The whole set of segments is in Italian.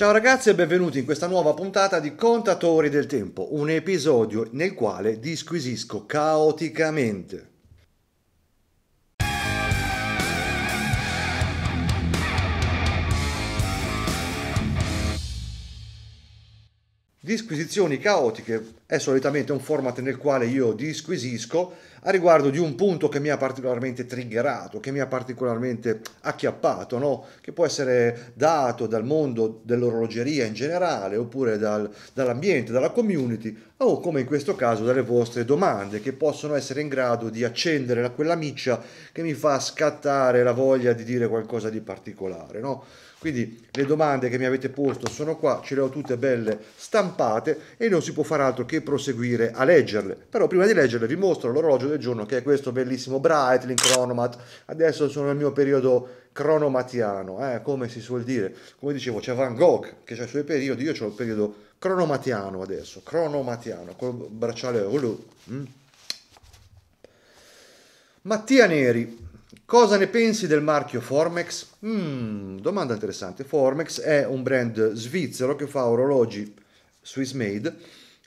Ciao ragazzi e benvenuti in questa nuova puntata di Contatori del Tempo, un episodio nel quale disquisisco caoticamente Disquisizioni caotiche è solitamente un format nel quale io disquisisco a riguardo di un punto che mi ha particolarmente triggerato, che mi ha particolarmente acchiappato, no? che può essere dato dal mondo dell'orologeria in generale, oppure dal, dall'ambiente, dalla community, o come in questo caso dalle vostre domande, che possono essere in grado di accendere quella miccia che mi fa scattare la voglia di dire qualcosa di particolare. No? Quindi le domande che mi avete posto sono qua, ce le ho tutte belle stampate e non si può fare altro che proseguire a leggerle. Però prima di leggerle vi mostro l'orologio del giorno che è questo bellissimo Breitling Chronomat. Adesso sono nel mio periodo cronomatiano, eh, come si suol dire. Come dicevo, c'è Van Gogh che ha i suoi periodi, io ho il periodo cronomatiano adesso, cronomatiano, col bracciale... Mm. Mattia Neri, Cosa ne pensi del marchio Formex? Mm, domanda interessante. Formex è un brand svizzero che fa orologi Swiss made,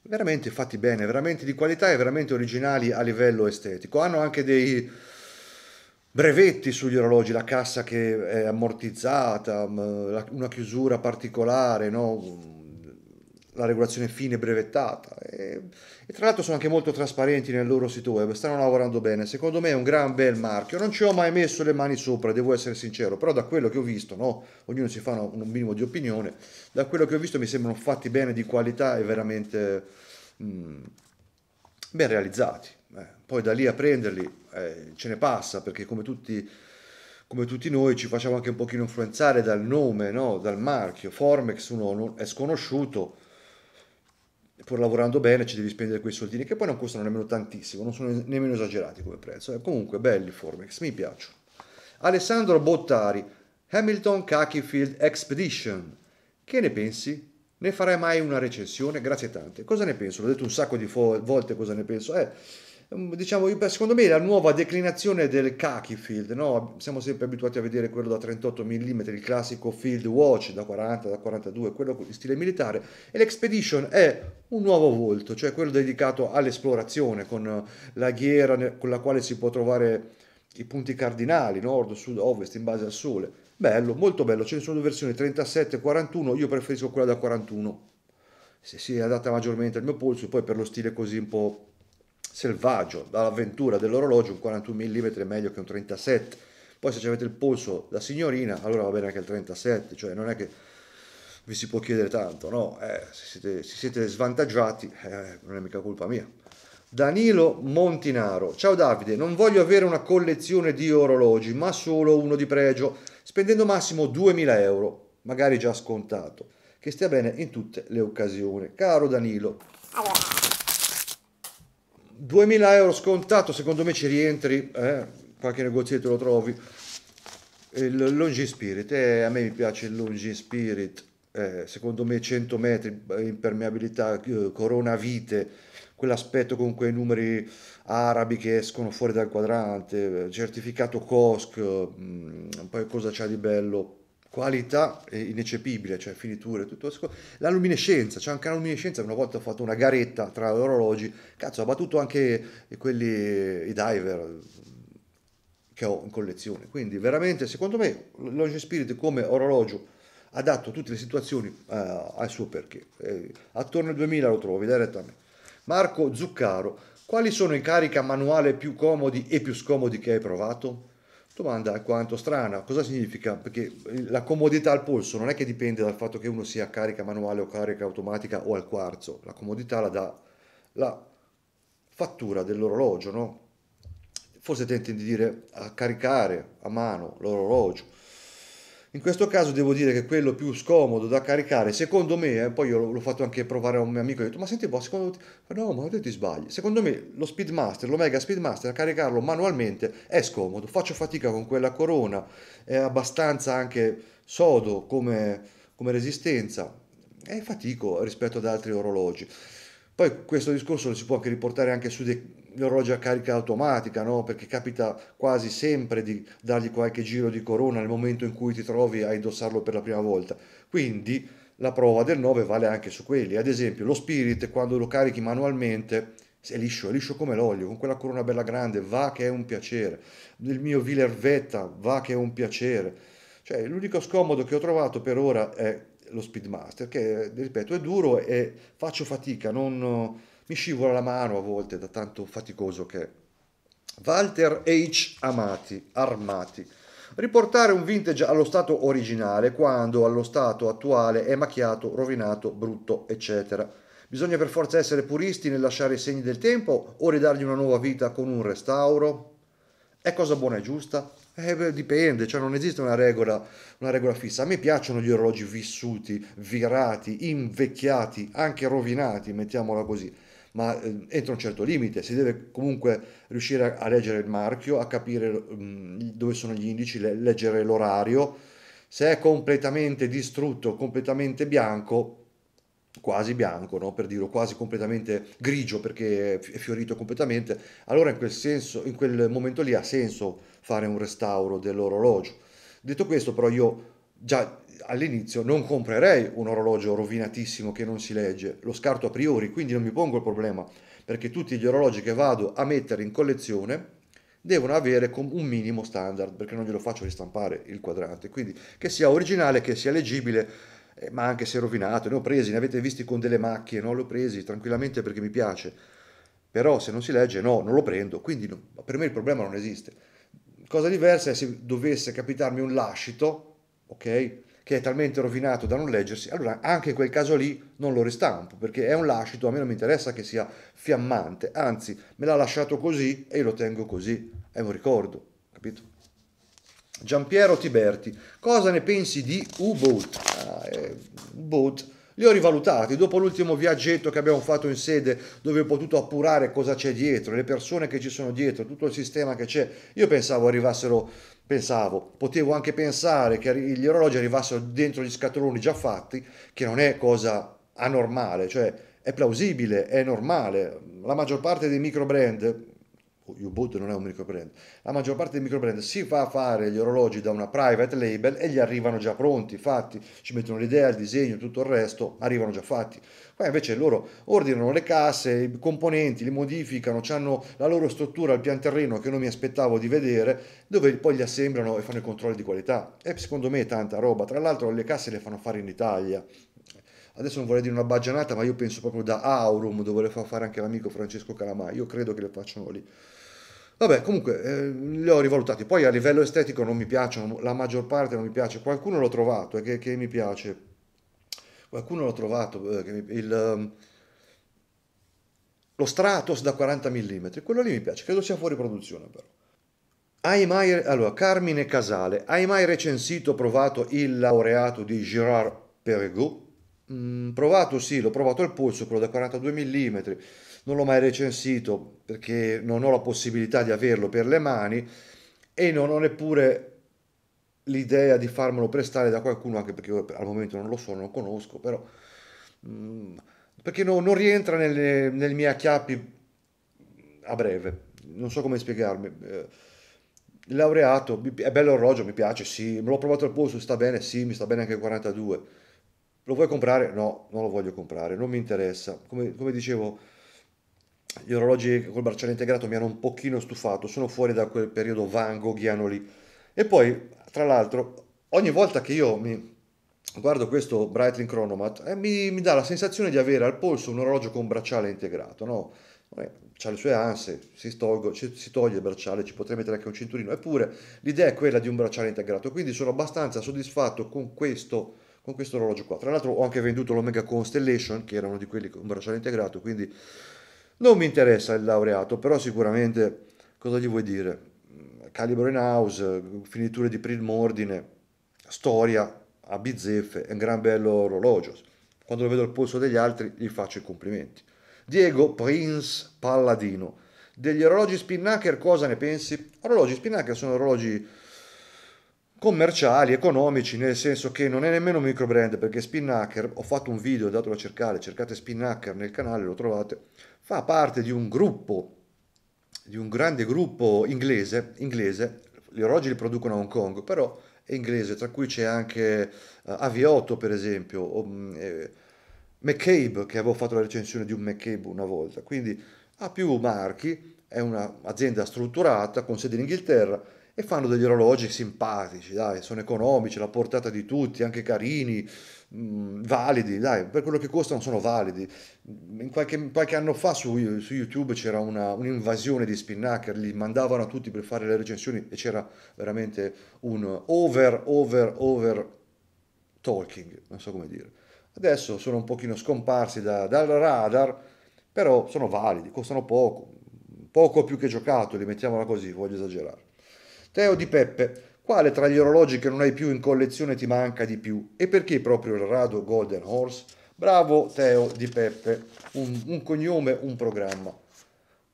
veramente fatti bene, veramente di qualità e veramente originali a livello estetico. Hanno anche dei brevetti sugli orologi, la cassa che è ammortizzata, mm, una chiusura particolare, no? la regolazione fine brevettata e, e, tra l'altro sono anche molto trasparenti nel loro sito web, stanno lavorando bene, secondo me è un gran bel marchio, non ci ho mai messo le mani sopra, devo essere sincero, però da quello che ho visto, no? ognuno si fa un minimo di opinione, da quello che ho visto mi sembrano fatti bene di qualità e veramente mh, mm, ben realizzati, eh, poi da lì a prenderli eh, ce ne passa perché come tutti come tutti noi ci facciamo anche un pochino influenzare dal nome, no? dal marchio. Formex uno è sconosciuto, pur lavorando bene ci devi spendere quei soldini che poi non costano nemmeno tantissimo, non sono nemmeno esagerati come prezzo. Eh, comunque belli Formex, mi piacciono. Alessandro Bottari, Hamilton Cakifield Expedition. Che ne pensi? Ne farai mai una recensione? Grazie tante. Cosa ne penso? L'ho detto un sacco di volte cosa ne penso. Eh, Ehm, diciamo, secondo me la nuova declinazione del khaki field, no? siamo sempre abituati a vedere quello da 38 mm, il classico field watch da 40, da 42, quello in stile militare, e l'Expedition è un nuovo volto, cioè quello dedicato all'esplorazione, con la ghiera con la quale si può trovare i punti cardinali, nord, sud, ovest, in base al sole. Bello, molto bello, ce ne sono due versioni, 37 e 41, io preferisco quella da 41, se si adatta maggiormente al mio polso, poi per lo stile così un po' selvaggio dall'avventura dell'orologio, un 41 mm è meglio che un 37. Poi se avete il polso da signorina, allora va bene anche il 37, cioè non è che vi si può chiedere tanto, no? Eh, se, siete, se, siete, svantaggiati, eh, non è mica colpa mia. Danilo Montinaro, ciao Davide, non voglio avere una collezione di orologi, ma solo uno di pregio, spendendo massimo 2000 euro, magari già scontato, che stia bene in tutte le occasioni. Caro Danilo. Allora. 2000 euro scontato, secondo me ci rientri, eh? qualche negozietto lo trovi. Il Longin Spirit, eh, a me mi piace il Longin Spirit, eh, secondo me 100 metri, eh, impermeabilità, eh, corona vite, quell'aspetto con quei numeri arabi che escono fuori dal quadrante, eh, certificato COSC, mh, mm, poi cosa c'ha di bello? qualità ineccepibile, cioè finiture, tutto la luminescenza, c'è anche la luminescenza, una volta ho fatto una garetta tra gli orologi, cazzo ha battuto anche quelli, i diver che ho in collezione, quindi veramente secondo me l'Oge Spirit come orologio adatto a tutte le situazioni eh, al suo perché, eh, attorno al 2000 lo trovi direttamente. Marco Zuccaro, quali sono i carica manuale più comodi e più scomodi che hai provato? Domanda quanto strana, cosa significa? Perché la comodità al polso non è che dipende dal fatto che uno sia a carica manuale o carica automatica o al quarzo, la comodità la dà la fattura dell'orologio, no? Forse tenti di dire a caricare a mano l'orologio, in questo caso devo dire che quello più scomodo da caricare, secondo me, eh, poi io l'ho fatto anche provare a un mio amico, ho detto ma senti boh, secondo te, no ma te ti sbagli, secondo me lo Speedmaster, l'Omega Speedmaster, a caricarlo manualmente è scomodo, faccio fatica con quella corona, è abbastanza anche sodo come, come resistenza, è fatico rispetto ad altri orologi. Poi questo discorso lo si può anche riportare anche su dei l'orologio a carica automatica, no? perché capita quasi sempre di dargli qualche giro di corona nel momento in cui ti trovi a indossarlo per la prima volta. Quindi la prova del 9 vale anche su quelli. Ad esempio lo Spirit quando lo carichi manualmente è liscio, è liscio come l'olio, con quella corona bella grande, va che è un piacere. Il mio Villervetta va che è un piacere. Cioè, l'unico scomodo che ho trovato per ora è lo Speedmaster, che ripeto è duro e faccio fatica, non mi scivola la mano a volte da tanto faticoso che è. Walter H. Amati, Armati. Riportare un vintage allo stato originale quando allo stato attuale è macchiato, rovinato, brutto, eccetera. Bisogna per forza essere puristi nel lasciare i segni del tempo o ridargli una nuova vita con un restauro? È cosa buona e giusta? Eh, beh, dipende, cioè non esiste una regola, una regola fissa. A me piacciono gli orologi vissuti, virati, invecchiati, anche rovinati, mettiamola così ma eh, entro un certo limite, si deve comunque riuscire a, a leggere il marchio, a capire mh, mm, dove sono gli indici, le, leggere l'orario. Se è completamente distrutto, completamente bianco, quasi bianco, no? per dirlo quasi completamente grigio perché è fiorito completamente, allora in quel, senso, in quel momento lì ha senso fare un restauro dell'orologio. Detto questo però io già all'inizio non comprerei un orologio rovinatissimo che non si legge, lo scarto a priori, quindi non mi pongo il problema, perché tutti gli orologi che vado a mettere in collezione devono avere un minimo standard, perché non glielo faccio ristampare il quadrante, quindi che sia originale, che sia leggibile, eh, ma anche se rovinato, ne ho presi, ne avete visti con delle macchie, no? l'ho presi tranquillamente perché mi piace, però se non si legge no, non lo prendo, quindi no, per me il problema non esiste. Cosa diversa è se dovesse capitarmi un lascito, ok? Che è talmente rovinato da non leggersi, allora anche in quel caso lì non lo ristampo perché è un lascito, a me non mi interessa che sia fiammante, anzi me l'ha lasciato così e io lo tengo così, è un ricordo, capito? Giampiero Tiberti, cosa ne pensi di U-Boat? Ah, eh, U-Boat li ho rivalutati dopo l'ultimo viaggetto che abbiamo fatto in sede dove ho potuto appurare cosa c'è dietro, le persone che ci sono dietro, tutto il sistema che c'è. Io pensavo arrivassero, pensavo, potevo anche pensare che gli orologi arrivassero dentro gli scatoloni già fatti, che non è cosa anormale, cioè è plausibile, è normale. La maggior parte dei micro brand U-Boot non è un microbrand, la maggior parte dei microbrand si fa fare gli orologi da una private label e gli arrivano già pronti, fatti, ci mettono l'idea, il disegno, tutto il resto, arrivano già fatti. Poi invece loro ordinano le casse, i componenti, li modificano, hanno la loro struttura, il pian terreno che non mi aspettavo di vedere, dove poi li assemblano e fanno i controlli di qualità. E secondo me è tanta roba, tra l'altro le casse le fanno fare in Italia, adesso non vorrei dire una baggianata, ma io penso proprio da Aurum, dove le fa fare anche l'amico Francesco Calamai, io credo che le facciano lì. Vabbè, comunque eh, li ho rivalutati. Poi a livello estetico non mi piacciono, la maggior parte non mi piace. Qualcuno l'ho trovato e eh, che, che, mi piace. Qualcuno l'ho trovato, eh, mi, il, ehm, lo Stratos da 40 mm, quello lì mi piace, credo sia fuori produzione però. Hai mai, allora, Carmine Casale, hai mai recensito, provato il laureato di Girard Perregaux? Mm, provato sì, l'ho provato al polso, quello da 42 mm non l'ho mai recensito perché non ho la possibilità di averlo per le mani e non ho neppure l'idea di farmelo prestare da qualcuno, anche perché al momento non lo so, non lo conosco, però mm, perché no, non rientra nel, nelle mie acchiappi a breve, non so come spiegarmi. Eh, laureato, è bello orologio, mi piace, sì, me l'ho provato al polso, sta bene, sì, mi sta bene anche il 42. Lo vuoi comprare? No, non lo voglio comprare, non mi interessa. Come, come dicevo gli orologi col bracciale integrato mi hanno un pochino stufato, sono fuori da quel periodo Van Goghiano lì. E poi, tra l'altro, ogni volta che io mi guardo questo Breitling Chronomat, eh, mi, mi, dà la sensazione di avere al polso un orologio con bracciale integrato, no? Eh, c'ha le sue anse, si, tolgo, si toglie il bracciale, ci potrei mettere anche un cinturino, eppure l'idea è quella di un bracciale integrato, quindi sono abbastanza soddisfatto con questo con questo orologio qua. Tra l'altro ho anche venduto l'Omega Constellation, che era uno di quelli con bracciale integrato, quindi non mi interessa il laureato, però sicuramente cosa gli vuoi dire? Calibro in house, finiture di primo ordine, storia a bizzeffe, è un gran bello orologio. Quando lo vedo al polso degli altri gli faccio i complimenti. Diego Prince Palladino. Degli orologi spinnaker cosa ne pensi? Orologi spinnaker sono orologi commerciali, economici, nel senso che non è nemmeno un micro brand, perché Spinnaker, ho fatto un video, andatelo a cercare, cercate Spinnaker nel canale, lo trovate, fa parte di un gruppo, di un grande gruppo inglese, inglese, orologi li producono a Hong Kong, però è inglese, tra cui c'è anche uh, Aviotto per esempio, o, mm, eh, McCabe, che avevo fatto la recensione di un McCabe una volta, quindi ha più marchi, è un'azienda strutturata con sede in Inghilterra, e fanno degli orologi simpatici, dai, sono economici, la portata di tutti, anche carini, mh, mm, validi, dai, per quello che costano sono validi. Qualche, qualche, anno fa su, su YouTube c'era una, un'invasione di spinnaker, li mandavano a tutti per fare le recensioni e c'era veramente un over, over, over talking, non so come dire. Adesso sono un pochino scomparsi da, dal radar, però sono validi, costano poco, poco più che giocattoli, mettiamola così, voglio esagerare. Teo Di Peppe, quale tra gli orologi che non hai più in collezione ti manca di più? E perché proprio il rado Golden Horse? Bravo Teo Di Peppe, un, un cognome, un programma.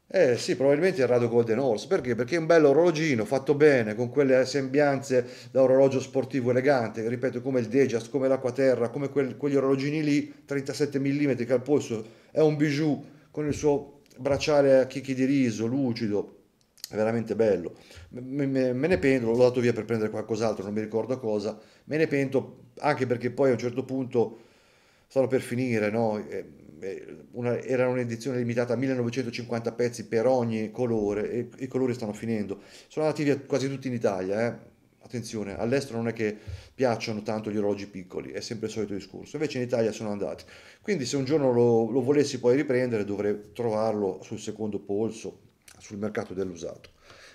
Eh sì, probabilmente il Rado Golden Horse, perché? Perché è un bello orologino, fatto bene, con quelle sembianze da orologio sportivo elegante, ripeto, come il Dejust, come l'Aquaterra, come quel, quegli orologini lì, 37 mm che al polso, è un bijou, con il suo bracciale a chicchi di riso, lucido, veramente bello. Me, me, me ne pento, l'ho dato via per prendere qualcos'altro, non mi ricordo cosa, me ne pento anche perché poi a un certo punto stavo per finire, no? Una, era un'edizione limitata a 1950 pezzi per ogni colore e i colori stanno finendo. Sono andati via quasi tutti in Italia, eh? attenzione, all'estero non è che piacciono tanto gli orologi piccoli, è sempre il solito discorso, invece in Italia sono andati. Quindi se un giorno lo, lo volessi poi riprendere dovrei trovarlo sul secondo polso, sul mercato dell'usato.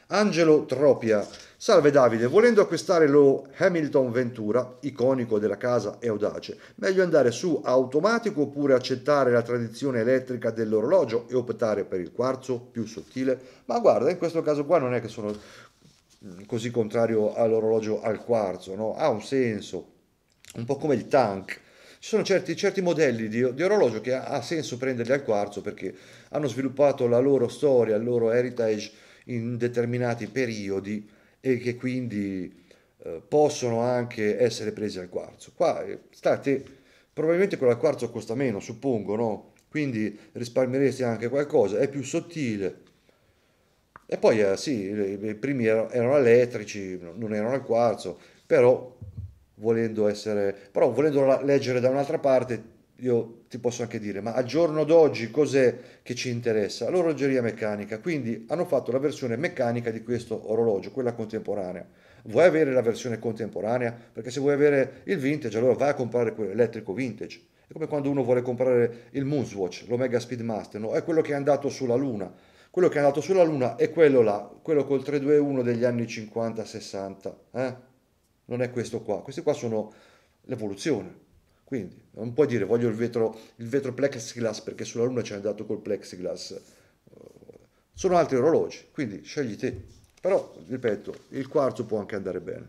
Angelo Tropia, salve Davide, volendo acquistare lo Hamilton Ventura, iconico della casa e audace, meglio andare su automatico oppure accettare la tradizione elettrica dell'orologio e optare per il quarzo più sottile? Ma guarda, in questo caso qua non è che sono mm, così contrario all'orologio al quarzo, no? ha un senso, un po' come il tank, ci sono certi, certi modelli di, di, orologio che ha, ha senso prenderli al quarzo perché hanno sviluppato la loro storia, il loro heritage in determinati periodi e che quindi eh, possono anche essere presi al quarzo. Qua eh, state, probabilmente quello al quarzo costa meno, suppongo, no? Quindi risparmieresti anche qualcosa, è più sottile. E poi eh, sì, i primi erano, erano elettrici, non erano al quarzo, però volendo essere, però volendo leggere da un'altra parte, io ti posso anche dire, ma a giorno d'oggi cos'è che ci interessa? L'orologeria meccanica, quindi hanno fatto la versione meccanica di questo orologio, quella contemporanea. Vuoi avere la versione contemporanea? Perché se vuoi avere il vintage, allora vai a comprare quello elettrico vintage. È come quando uno vuole comprare il Moonswatch, l'Omega Speedmaster, no? è quello che è andato sulla Luna. Quello che è andato sulla Luna è quello là, quello col 321 degli anni 50-60. Eh? non è questo qua. Queste qua sono l'evoluzione. Quindi non puoi dire voglio il vetro, il vetro plexiglass perché sulla Luna ci è andato col plexiglass. Sono altri orologi, quindi scegli te. Però, ripeto, il quarzo può anche andare bene.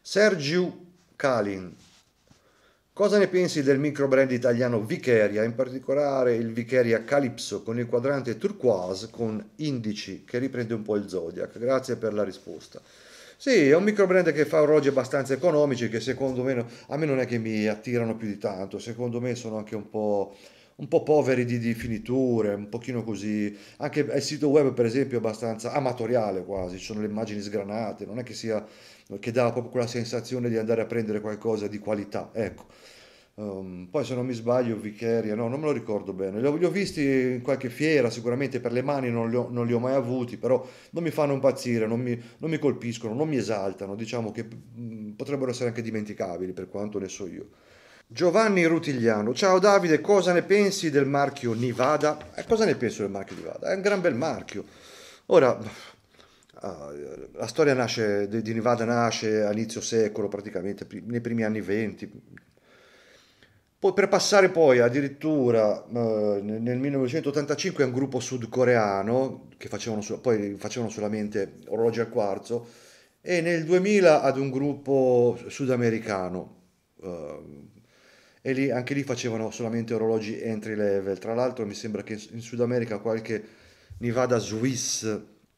Sergio Kalin. Cosa ne pensi del micro brand italiano Vicheria, in particolare il Vicheria Calypso con il quadrante turquoise con indici che riprende un po' il Zodiac? Grazie per la risposta. Sì, è un micro brand che fa orologi abbastanza economici che secondo me a me non è che mi attirano più di tanto, secondo me sono anche un po', un po poveri di, di, finiture, un pochino così. Anche il sito web per esempio è abbastanza amatoriale quasi, ci sono le immagini sgranate, non è che sia che dà proprio quella sensazione di andare a prendere qualcosa di qualità, ecco. Um, poi se non mi sbaglio Vicheria, no, non me lo ricordo bene, li ho, li ho visti in qualche fiera sicuramente per le mani, non li, ho, non li ho mai avuti, però non mi fanno impazzire, non mi, non mi, colpiscono, non mi esaltano, diciamo che mm, potrebbero essere anche dimenticabili per quanto ne so io. Giovanni Rutigliano, ciao Davide, cosa ne pensi del marchio Nivada? Eh, cosa ne penso del marchio Nivada? È un gran bel marchio. Ora, ah, la storia nasce, di Nivada nasce a inizio secolo, praticamente nei primi anni 20, poi, per passare poi addirittura eh, nel 1985 a un gruppo sudcoreano che facevano, poi facevano solamente orologi al quarzo e nel 2000 ad un gruppo sudamericano eh, e lì, anche lì facevano solamente orologi entry level. Tra l'altro mi sembra che in Sud America qualche Nevada Swiss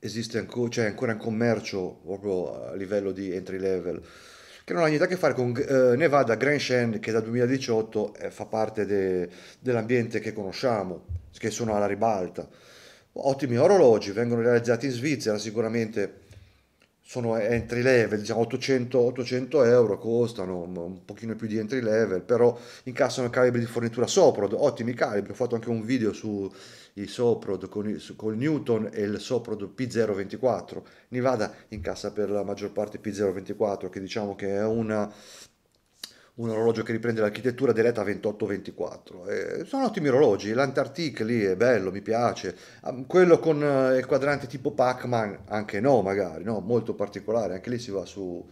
esiste ancora, cioè ancora in commercio proprio a livello di entry level che non ha niente a che fare con eh, Nevada Grand Shen che dal 2018 eh, fa parte de, dell'ambiente che conosciamo, che sono alla ribalta. Ottimi orologi, vengono realizzati in Svizzera sicuramente sono entry level, diciamo 800, 800 euro costano, un pochino più di entry level, però incassano calibri di fornitura Soprod, ottimi calibri, ho fatto anche un video sui Soprod con il, con il Newton e il Soprod P024, Nevada incassa per la maggior parte P024 che diciamo che è una un orologio che riprende l'architettura dell'ETA 2824. 24 sono ottimi orologi, l'Antarctic lì è bello, mi piace, quello con eh, il quadrante tipo Pac-Man anche no magari, no? molto particolare, anche lì si va su,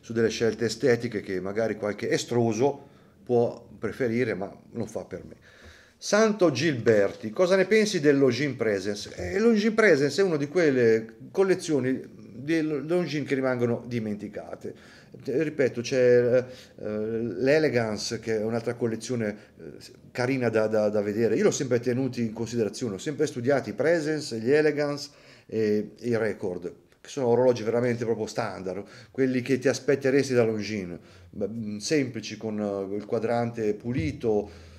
su delle scelte estetiche che magari qualche estroso può preferire ma non fa per me. Santo Gilberti, cosa ne pensi dello Presence? Eh, lo Presence è una di quelle collezioni di Longin che rimangono dimenticate ripeto, c'è eh, eh, l'Elegance che è un'altra collezione eh, carina da, da, da, vedere. Io l'ho sempre tenuti in considerazione, ho sempre studiato i Presence, gli Elegance e, i Record, che sono orologi veramente proprio standard, quelli che ti aspetteresti da Longines, mm, semplici con il quadrante pulito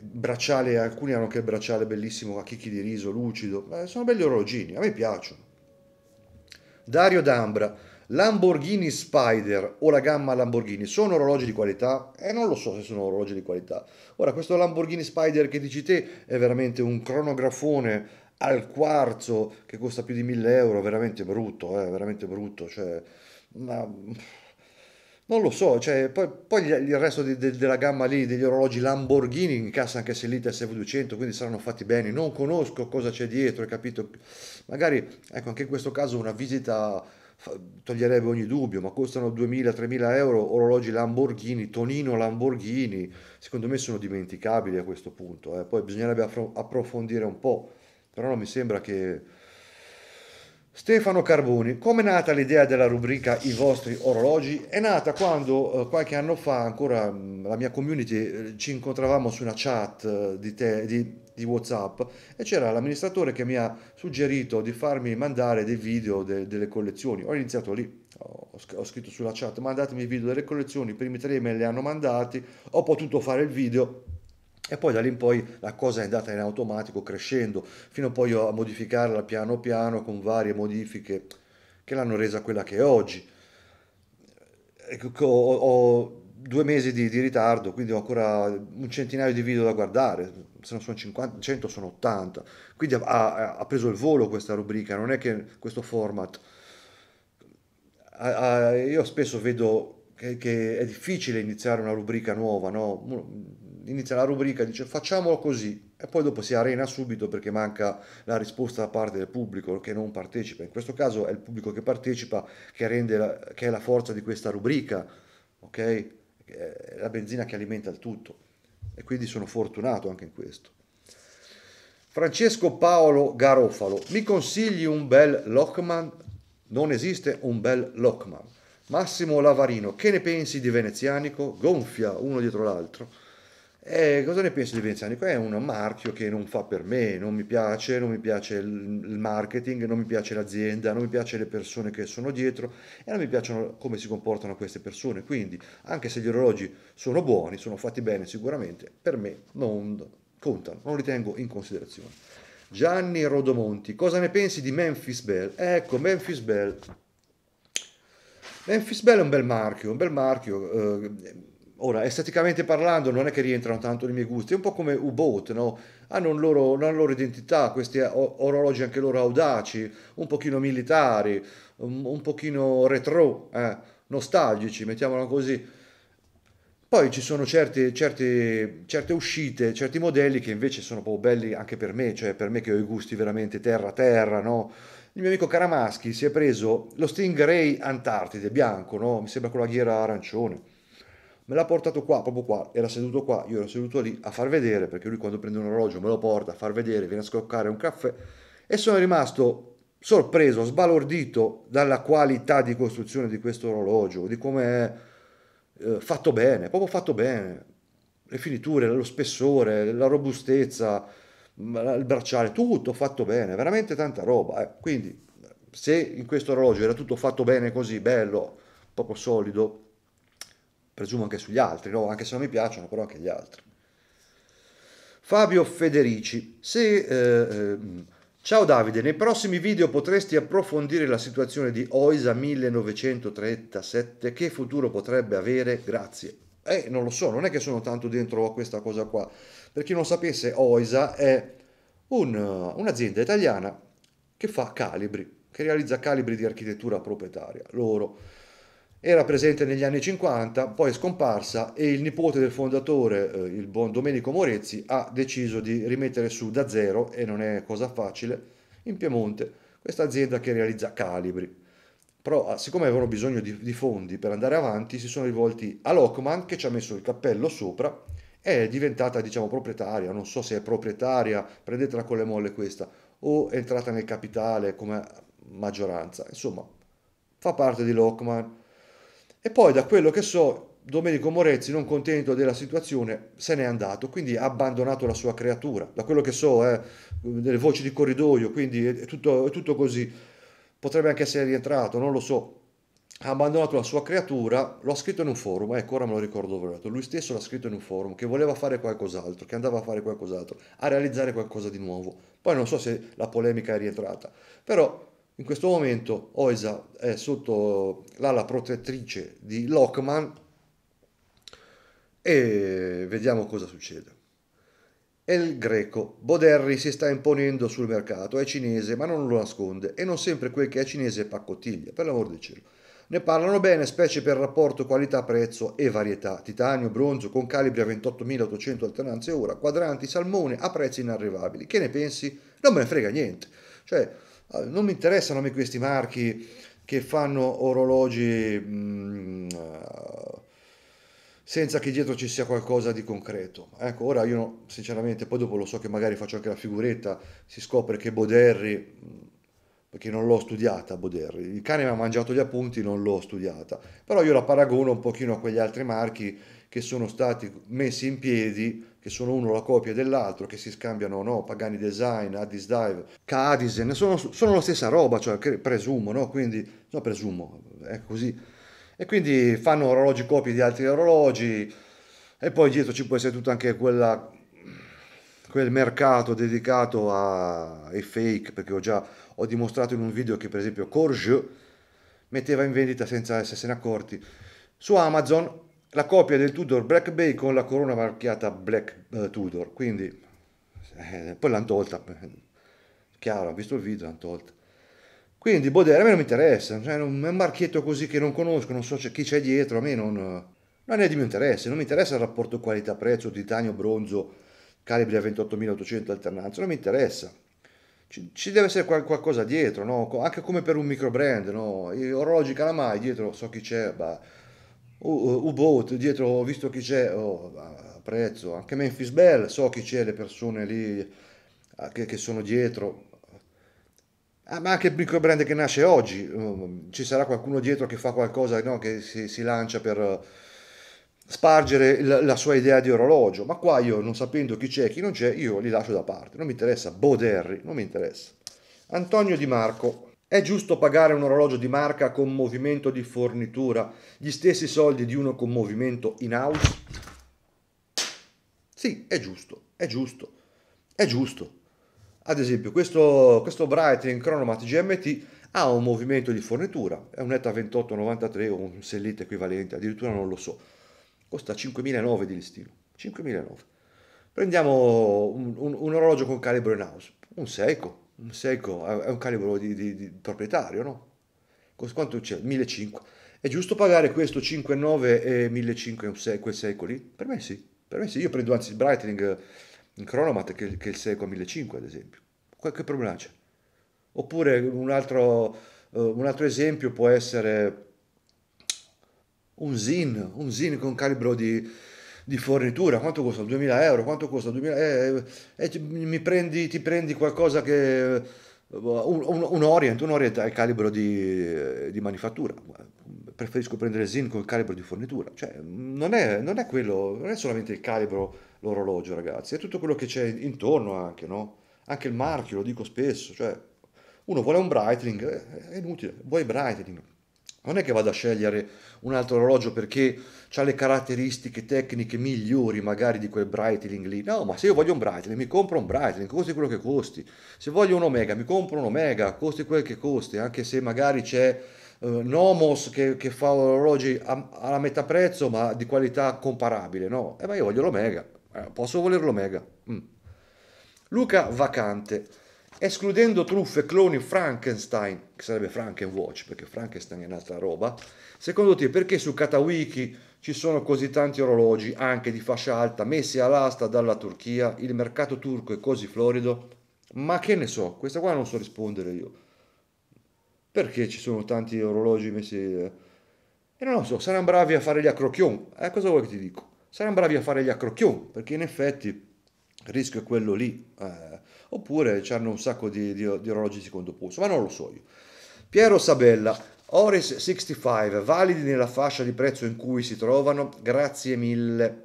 bracciale, alcuni hanno anche il bracciale bellissimo a chicchi di riso, lucido, sono belli orologini, a me piacciono. Dario D'Ambra, Lamborghini Spider o la gamma Lamborghini sono orologi di qualità? Eh, non lo so se sono orologi di qualità. Ora, questo Lamborghini Spider che dici te è veramente un cronografone al quarzo che costa più di 1000 euro, veramente brutto, eh, veramente brutto. Cioè, ma... Non lo so, cioè, poi, poi, il resto di, de, della gamma lì, degli orologi Lamborghini, in cassa anche se lì SF200, quindi saranno fatti bene. Non conosco cosa c'è dietro, hai capito? Magari, ecco, anche in questo caso una visita toglierebbe ogni dubbio, ma costano 2.000-3.000 euro orologi Lamborghini, Tonino Lamborghini, secondo me sono dimenticabili a questo punto, eh. poi bisognerebbe approfondire un po', però non mi sembra che... Stefano Carboni, com'è nata l'idea della rubrica I vostri orologi? È nata quando eh, qualche anno fa, ancora mh, mm, la mia community, eh, ci incontravamo su una chat eh, di, te, di di Whatsapp e c'era l'amministratore che mi ha suggerito di farmi mandare dei video de, delle collezioni. Ho iniziato lì, ho, ho, scritto sulla chat mandatemi i video delle collezioni, i primi tre me li hanno mandati, ho potuto fare il video. E poi da lì in poi la cosa è andata in automatico crescendo, fino poi a modificarla piano piano con varie modifiche che l'hanno resa quella che è oggi. Ho, ho due mesi di, di ritardo, quindi ho ancora un centinaio di video da guardare, se non sono 50, 100 sono 80. Quindi ha, ha preso il volo questa rubrica, non è che questo format... io spesso vedo che, che, è difficile iniziare una rubrica nuova, no? Inizia la rubrica, dice facciamolo così e poi dopo si arena subito perché manca la risposta da parte del pubblico che non partecipa. In questo caso è il pubblico che partecipa che, rende la, che è la forza di questa rubrica, ok? È la benzina che alimenta il tutto e quindi sono fortunato anche in questo. Francesco Paolo Garofalo, mi consigli un bel Lockman? Non esiste un bel Lockman. Massimo Lavarino, che ne pensi di Venezianico? Gonfia uno dietro l'altro. Eh, cosa ne pensi di Veneziani? Qua è un marchio che non fa per me, non mi piace, non mi piace il marketing, non mi piace l'azienda, non mi piace le persone che sono dietro e non mi piacciono come si comportano queste persone. Quindi, anche se gli orologi sono buoni, sono fatti bene sicuramente, per me non contano, non li tengo in considerazione. Gianni Rodomonti, cosa ne pensi di Memphis Bell? Ecco, Memphis Bell. Memphis Bell è un bel marchio, un bel marchio. Eh, Ora, esteticamente parlando, non è che rientrano tanto nei miei gusti, è un po' come U-Boat, no? hanno, un loro, hanno loro identità, questi orologi anche loro audaci, un pochino militari, un, un pochino retro, eh? nostalgici, mettiamolo così. Poi ci sono certi, certi, certe uscite, certi modelli che invece sono proprio belli anche per me, cioè per me che ho i gusti veramente terra-terra, no? Il mio amico Caramaschi si è preso lo Stingray Antartide bianco, no? Mi sembra con la ghiera arancione me l'ha portato qua, proprio qua, era seduto qua, io ero seduto lì a far vedere, perché lui quando prende un orologio me lo porta a far vedere, viene a scoccare un caffè, e sono rimasto sorpreso, sbalordito dalla qualità di costruzione di questo orologio, di come è eh, fatto bene, proprio fatto bene, le finiture, lo spessore, la robustezza, il bracciale, tutto fatto bene, veramente tanta roba. Eh. Quindi se in questo orologio era tutto fatto bene così, bello, proprio solido, presumo anche sugli altri, no? anche se non mi piacciono, però anche gli altri. Fabio Federici, se, eh, eh, ciao Davide, nei prossimi video potresti approfondire la situazione di Oisa 1937, che futuro potrebbe avere? Grazie. Eh, non lo so, non è che sono tanto dentro a questa cosa qua. Per chi non sapesse, Oisa è un, eh, un'azienda italiana che fa calibri, che realizza calibri di architettura proprietaria. Loro era presente negli anni 50, poi è scomparsa e il nipote del fondatore, eh, il buon Domenico Morezzi, ha deciso di rimettere su da zero, e non è cosa facile, in Piemonte questa azienda che realizza calibri. Però ah, siccome avevano bisogno di, di fondi per andare avanti, si sono rivolti a Lockman che ci ha messo il cappello sopra è diventata diciamo proprietaria, non so se è proprietaria, prendetela con le molle questa, o è entrata nel capitale come maggioranza, insomma fa parte di Lockman, e poi da quello che so, Domenico Morezzi, non contento della situazione, se n'è andato, quindi ha abbandonato la sua creatura. Da quello che so, eh, delle voci di corridoio, quindi è tutto, è tutto così. Potrebbe anche essere rientrato, non lo so ha abbandonato la sua creatura, lo scritto in un forum, ecco ora me lo ricordo dove detto, lui stesso l'ha scritto in un forum, che voleva fare qualcos'altro, che andava a fare qualcos'altro, a realizzare qualcosa di nuovo. Poi non so se la polemica è rientrata, però in questo momento Oisa è sotto l'ala protettrice di Lockman e vediamo cosa succede. È il greco. Boderri si sta imponendo sul mercato, è cinese ma non lo nasconde e non sempre quel che è cinese paccottiglia, per l'amor del cielo. Ne parlano bene, specie per rapporto qualità-prezzo e varietà. Titanio, bronzo con calibri a 28.800 alternanze ora, quadranti, salmone a prezzi inarrivabili. Che ne pensi? Non me ne frega niente. Cioè, non mi interessano a me questi marchi che fanno orologi mh, mm, senza che dietro ci sia qualcosa di concreto. Ecco, ora io sinceramente, poi dopo lo so che magari faccio anche la figuretta, si scopre che Boderri, mm, perché non l'ho studiata Boderri, il cane mi ha mangiato gli appunti, non l'ho studiata, però io la paragono un pochino a quegli altri marchi che sono stati messi in piedi, che sono uno la copia dell'altro, che si scambiano no, Pagani Design, Addis Dive, Cadizen, sono, sono, la stessa roba, cioè, presumo, no? Quindi, no, presumo, è così. E quindi fanno orologi copie di altri orologi, e poi dietro ci può essere tutto anche quella, quel mercato dedicato a, ai fake, perché ho già ho dimostrato in un video che per esempio Corge metteva in vendita senza essersene accorti su Amazon la copia del Tudor Black Bay con la corona marchiata Black eh, Tudor, quindi eh, poi l'hanno tolta, eh, chiaro, ho visto il video, l'hanno tolta. Quindi Baudelaire boh, a me non mi interessa, cioè, è un marchietto così che non conosco, non so chi c'è dietro, a me non, non è di mio interesse, non mi interessa il rapporto qualità-prezzo, titanio-bronzo, calibri a 28.800 alternanza, non mi interessa. Ci, ci deve essere qual, qualcosa dietro, no? anche come per un micro brand, no? orologi calamai dietro, so chi c'è, bah, U-Boat dietro ho visto chi c'è, oh, prezzo, anche Memphis Bell, so chi c'è, le persone lì ah, che, che sono dietro, Ah, ma anche il piccolo brand che nasce oggi, mm, ci sarà qualcuno dietro che fa qualcosa, no? che si, si, lancia per eh, spargere la, la, sua idea di orologio, ma qua io non sapendo chi c'è e chi non c'è, io li lascio da parte, non mi interessa Boderri, non mi interessa. Antonio Di Marco, è giusto pagare un orologio di marca con movimento di fornitura gli stessi soldi di uno con movimento in house? Sì, è giusto, è giusto, è giusto. Ad esempio, questo, questo Brighton Chronomat GMT ha un movimento di fornitura, è un ETA 2893 o un sellito equivalente, addirittura non lo so. Costa 5.009 di listino, 5.009. Prendiamo un, un, un orologio con calibro in house, un Seiko, un Seiko è un calibro di, di, di proprietario, no? Quanto c'è? 1500. È giusto pagare questo 5,9 e 1500 quel Seiko lì? Per me sì, per me sì. Io prendo anzi il Brightling eh, in Chronomat che, che il Seiko a 1500 ad esempio. Qualche problema c'è. Oppure un altro, eh, un altro esempio può essere un Zin, un Zin con calibro di di fornitura, quanto costa? 2.000 euro, quanto costa? 2000, eh, eh, eh, prendi, ti prendi qualcosa che... Un, un, un Orient, un Orient ha il calibro di, di, manifattura, preferisco prendere Zin con il calibro di fornitura, cioè non è, non è quello, non è solamente il calibro l'orologio ragazzi, è tutto quello che c'è intorno anche, no? Anche il marchio, lo dico spesso, cioè uno vuole un brightening, eh, è inutile, vuoi brightening, non è che vado a scegliere un altro orologio perché ha le caratteristiche tecniche migliori magari di quel Breitling lì. No, ma se io voglio un Breitling, mi compro un Breitling, costi quello che costi. Se voglio un Omega, mi compro un Omega, costi quel che costi, anche se magari c'è eh, Nomos che, che, fa orologi a, alla metà prezzo ma di qualità comparabile. No, eh, ma io voglio l'Omega, eh, posso voler l'Omega. Mm. Luca Vacante escludendo truffe, cloni, Frankenstein, che sarebbe Frankenwatch, perché Frankenstein è un'altra roba, secondo te perché su Katawiki ci sono così tanti orologi, anche di fascia alta, messi all'asta dalla Turchia, il mercato turco è così florido? Ma che ne so, questa qua non so rispondere io. Perché ci sono tanti orologi messi... Eh? E non lo so, saranno bravi a fare gli accrocchion. Eh, cosa vuoi che ti dico? Saranno bravi a fare gli accrocchion, perché in effetti il rischio è quello lì. Eh oppure hanno un sacco di, di, di orologi di secondo pulso, ma non lo so io. Piero Sabella, Oris 65, validi nella fascia di prezzo in cui si trovano, grazie mille.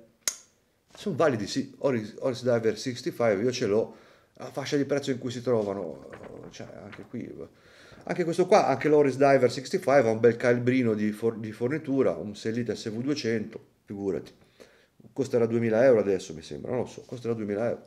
Sono validi, sì, Oris, Oris Diver 65, io ce l'ho, la fascia di prezzo in cui si trovano, cioè anche qui, anche questo qua, anche l'Oris Diver 65 ha un bel calibrino di, for, di fornitura, un Sellita SV200, figurati, costerà 2000 euro adesso mi sembra, non lo so, costerà 2000 euro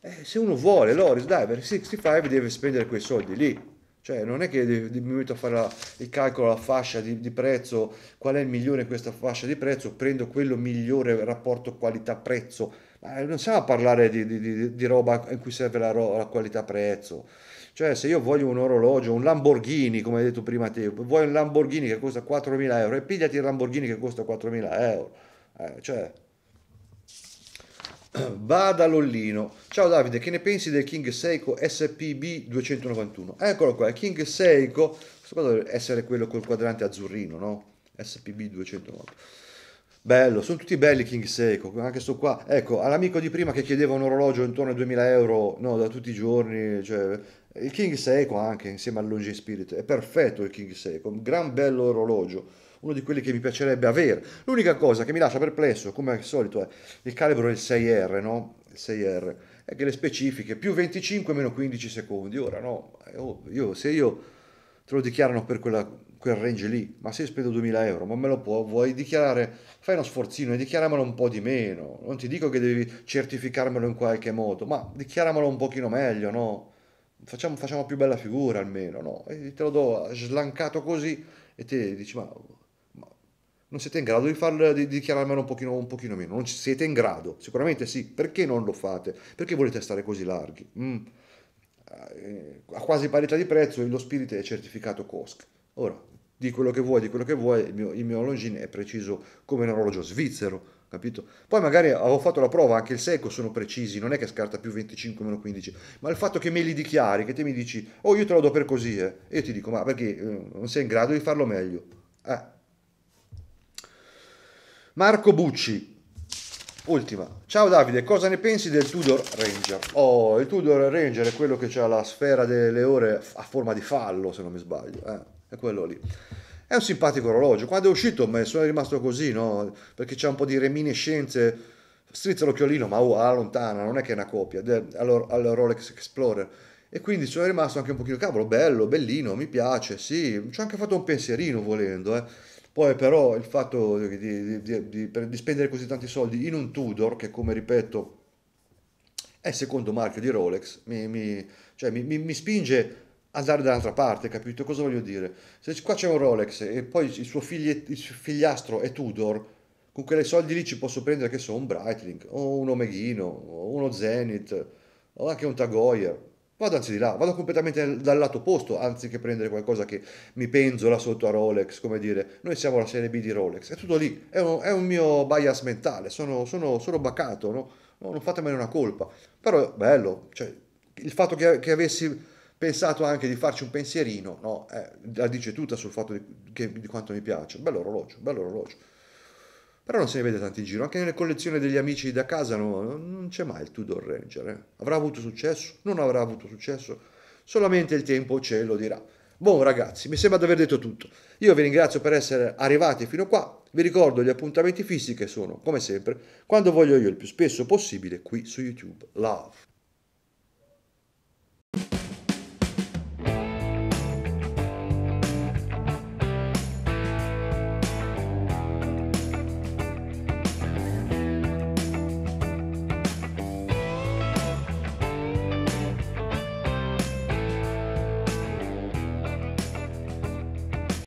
eh, se uno vuole, Loris, dai, 65 deve spendere quei soldi lì. Cioè, non è che mi metto a fare la, il calcolo alla fascia di, di, prezzo, qual è il migliore in questa fascia di prezzo, prendo quello migliore rapporto qualità-prezzo. Ma eh, non siamo a parlare di, di, di roba in cui serve la, la qualità-prezzo. Cioè, se io voglio un orologio, un Lamborghini, come hai detto prima te, vuoi un Lamborghini che costa 4.000 euro, e pigliati il Lamborghini che costa 4.000 euro. Eh, cioè, Va Lollino. Ciao Davide, che ne pensi del King Seiko SPB 291? Eccolo qua, il King Seiko, questo qua deve essere quello col quadrante azzurrino, no? SPB 291. Bello, sono tutti belli King Seiko, anche sto qua. Ecco, all'amico di prima che chiedeva un orologio intorno ai 2000 euro, no, da tutti i giorni, cioè, il King Seiko anche, insieme al Longe Spirit, è perfetto il King Seiko, un gran bello orologio uno di quelli che mi piacerebbe avere. L'unica cosa che mi lascia perplesso, come al solito, è il calibro del 6R, no? Il 6R, è che le specifiche più 25 meno 15 secondi. Ora, no, eh, oh, io, se io te lo dichiarano per quella, quel range lì, ma se io spendo 2000 euro, ma me lo puoi, vuoi dichiarare, fai uno sforzino e dichiaramelo un po' di meno. Non ti dico che devi certificarmelo in qualche modo, ma dichiaramelo un pochino meglio, no? Facciamo, facciamo più bella figura almeno, no? E te lo do slancato così e te dici, ma non siete in grado di, farlo, di dichiararmelo un pochino, un pochino meno, non siete in grado, sicuramente sì, perché non lo fate? Perché volete stare così larghi? Mm. Eh, a quasi parità di prezzo lo spirit è certificato COSC. Ora, di quello che vuoi, di quello che vuoi, il mio, il mio Longines è preciso come un orologio svizzero, capito? Poi magari avevo fatto la prova, anche il Seiko sono precisi, non è che scarta più 25 meno 15, ma il fatto che me li dichiari, che te mi dici, oh io te lo do per così, eh, io ti dico, ma perché eh, non sei in grado di farlo meglio? Eh, Marco Bucci, Ultima, ciao Davide, cosa ne pensi del Tudor Ranger? Oh, il Tudor Ranger è quello che ha la sfera delle ore a forma di fallo, se non mi sbaglio, eh? è quello lì. È un simpatico orologio, quando è uscito me sono rimasto così, no? Perché c'è un po' di reminiscenze, strizza l'occhiolino, ma oh, alla lontana, non è che è una copia, al Rolex Explorer. E quindi sono rimasto anche un pochino, cavolo, bello, bellino, mi piace, sì, ci ho anche fatto un pensierino volendo, eh poi però il fatto di, di, di, di, spendere così tanti soldi in un Tudor, che come ripeto è il secondo marchio di Rolex, mi, mi, cioè mi, mi spinge ad andare dall'altra parte, capito? Cosa voglio dire? Se qua c'è un Rolex e poi il suo, figli, il suo figliastro è Tudor, con quei soldi lì ci posso prendere che so, un Breitling, o un Omeghino, o uno Zenith, o anche un Tagoyer, Vado anzi di là, vado completamente dal lato opposto, anziché prendere qualcosa che mi penzola sotto a Rolex, come dire, noi siamo la serie B di Rolex, è tutto lì, è un, è un mio bias mentale, sono, sono, sono bacato, no? no non fatemene una colpa. Però bello, cioè, il fatto che, che, avessi pensato anche di farci un pensierino, no? Eh, la dice tutta sul fatto di, che, di quanto mi piace, bello orologio, bello orologio. Però non se ne vede tanti in giro, anche nelle collezioni degli amici da casa no, non c'è mai il Tudor Ranger. Eh. Avrà avuto successo? Non avrà avuto successo? Solamente il tempo ce lo dirà. Buon ragazzi, mi sembra di aver detto tutto. Io vi ringrazio per essere arrivati fino qua. Vi ricordo gli appuntamenti fissi che sono, come sempre, quando voglio io il più spesso possibile qui su YouTube. Love.